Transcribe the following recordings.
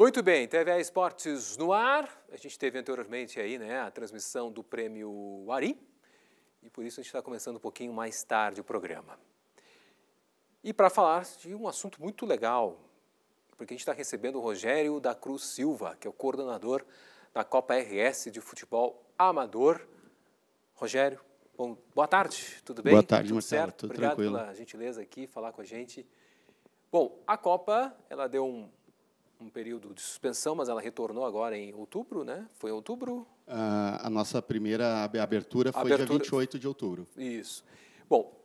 Muito bem, TV Esportes no ar. A gente teve anteriormente aí, né, a transmissão do prêmio Ari. E por isso a gente está começando um pouquinho mais tarde o programa. E para falar de um assunto muito legal, porque a gente está recebendo o Rogério da Cruz Silva, que é o coordenador da Copa RS de futebol amador. Rogério, bom, boa tarde, tudo bem? Boa tarde, tudo Marcelo, certo? tudo Obrigado tranquilo. pela gentileza aqui, falar com a gente. Bom, a Copa, ela deu um, um período de suspensão, mas ela retornou agora em outubro, né? Foi em outubro? Ah, a nossa primeira abertura foi abertura... dia 28 de outubro. Isso. Bom,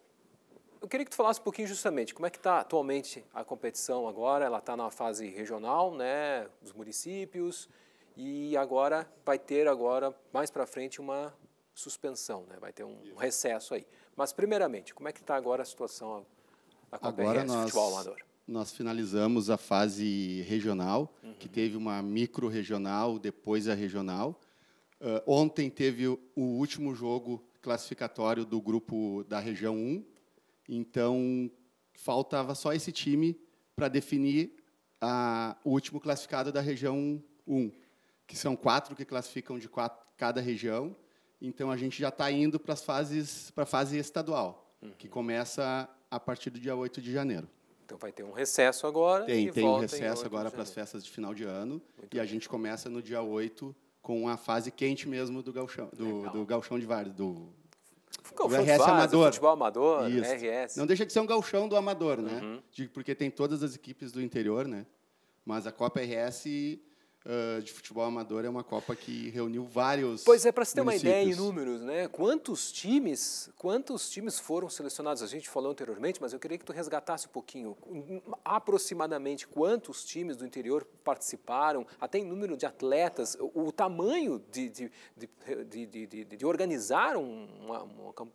eu queria que tu falasse um pouquinho justamente como é que está atualmente a competição agora. Ela está na fase regional, né? Os municípios e agora vai ter agora mais para frente uma suspensão, né? Vai ter um Isso. recesso aí. Mas primeiramente, como é que está agora a situação da agora nós... futebol amador? nós finalizamos a fase regional, uhum. que teve uma micro-regional, depois a regional. Uh, ontem teve o último jogo classificatório do grupo da região 1, então faltava só esse time para definir a, o último classificado da região 1, que são quatro que classificam de quatro, cada região. Então a gente já está indo para as fases, para a fase estadual, uhum. que começa a partir do dia 8 de janeiro. Então vai ter um recesso agora. Tem, tem um recesso agora para as festas de final de ano. Muito e bem. a gente começa no dia 8 com a fase quente mesmo do galchão, do, Legal. do galchão de vários, do o RS base, amador. Futebol amador, Isso. RS. Não deixa de ser um galchão do amador, né? Uhum. De, porque tem todas as equipes do interior, né? Mas a Copa RS uh, de futebol amador é uma Copa que reuniu vários. Pois é, para se ter uma ideia em números, né? Quantos times, quantos times foram selecionados? A gente falou anteriormente, mas eu queria que tu resgatasse um pouquinho, aproximadamente quantos times do interior participaram, até em número de atletas, o, o tamanho de de de, de, de, de, organizar um, uma,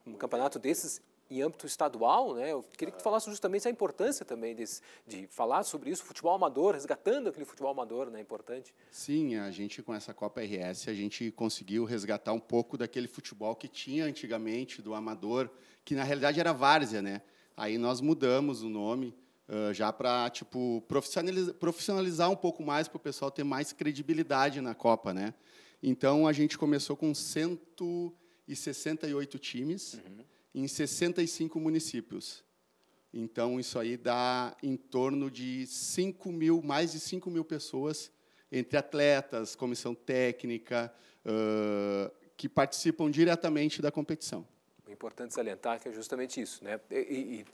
um campeonato desses em âmbito estadual, né? Eu queria que tu falasse justamente a importância também desse, de falar sobre isso, futebol amador, resgatando aquele futebol amador, né? Importante. Sim, a gente com essa Copa RS a gente conseguiu resgatar um pouco daquele futebol que tinha antigamente do amador, que na realidade era várzea, né? Aí nós mudamos o nome uh, já para tipo profissionalizar, profissionalizar um pouco mais para o pessoal ter mais credibilidade na Copa, né? Então a gente começou com 168 times. Uhum em 65 municípios. Então, isso aí dá em torno de 5 mil, mais de 5 mil pessoas, entre atletas, comissão técnica, uh, que participam diretamente da competição. O é importante salientar que é justamente isso. Né? E, e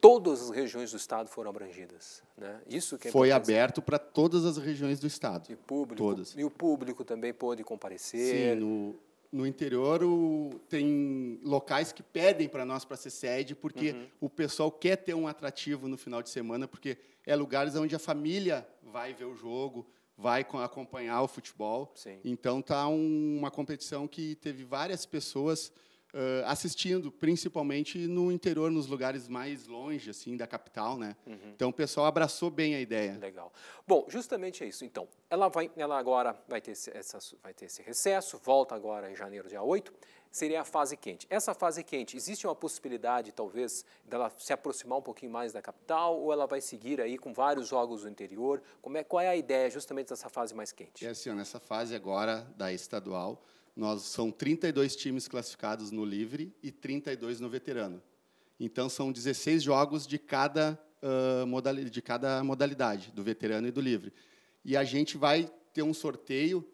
todas as regiões do Estado foram abrangidas. Né? Isso que é Foi aberto para todas as regiões do Estado. E, público, todas. e o público também pôde comparecer. Sim, no, no interior o, tem locais que pedem para nós para ser sede, porque uhum. o pessoal quer ter um atrativo no final de semana, porque é lugares onde a família vai ver o jogo, vai acompanhar o futebol. Sim. Então tá um, uma competição que teve várias pessoas Uh, assistindo, principalmente no interior, nos lugares mais longe assim da capital, né? Uhum. Então o pessoal abraçou bem a ideia. Legal. Bom, justamente é isso. Então, ela vai, ela agora vai ter esse, essa, vai ter esse recesso, volta agora em janeiro dia 8, seria a fase quente. Essa fase quente, existe uma possibilidade talvez dela se aproximar um pouquinho mais da capital ou ela vai seguir aí com vários jogos do interior? Como é qual é a ideia justamente dessa fase mais quente? É assim, ó, nessa fase agora da estadual, nós são 32 times classificados no livre e 32 no veterano. Então são 16 jogos de cada uh, modalidade, de cada modalidade, do veterano e do livre. E a gente vai ter um sorteio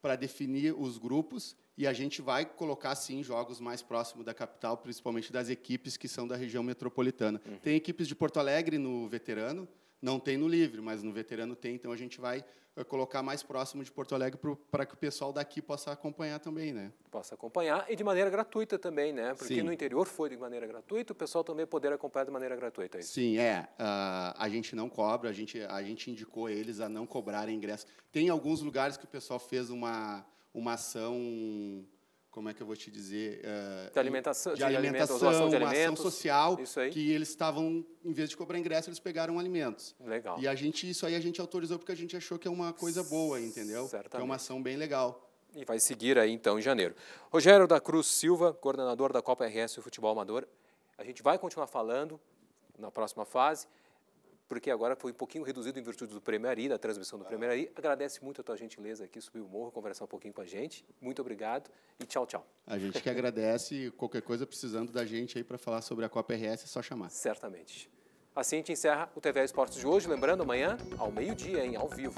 para definir os grupos e a gente vai colocar sim jogos mais próximos da capital, principalmente das equipes que são da região metropolitana. Uhum. Tem equipes de Porto Alegre no veterano, não tem no livre, mas no veterano tem, então a gente vai eh, colocar mais próximo de Porto Alegre para que o pessoal daqui possa acompanhar também, né? Possa acompanhar e de maneira gratuita também, né? Porque Sim. no interior foi de maneira gratuita, o pessoal também poderá acompanhar de maneira gratuita. É Sim, é. Uh, a gente não cobra, a gente, a gente indicou eles a não cobrarem ingresso. Tem alguns lugares que o pessoal fez uma, uma ação como é que eu vou te dizer? Uh, de alimentação, de, alimentação, de alimentação, de alimentação social, que eles estavam, em vez de cobrar ingresso, eles pegaram alimentos. Legal. E a gente, isso aí a gente autorizou porque a gente achou que é uma coisa boa, entendeu? Certamente. é uma ação bem legal. E vai seguir aí, então, em janeiro. Rogério da Cruz Silva, coordenador da Copa RS Futebol Amador. A gente vai continuar falando na próxima fase porque agora foi um pouquinho reduzido em virtude do Premiari, da transmissão do ah. Premiari. Agradece muito a tua gentileza aqui, subir o morro, conversar um pouquinho com a gente. Muito obrigado e tchau, tchau. A gente que agradece. Qualquer coisa precisando da gente aí para falar sobre a Copa RS, é só chamar. Certamente. Assim a gente encerra o TV Esportes de hoje. Lembrando, amanhã, ao meio-dia, em ao vivo.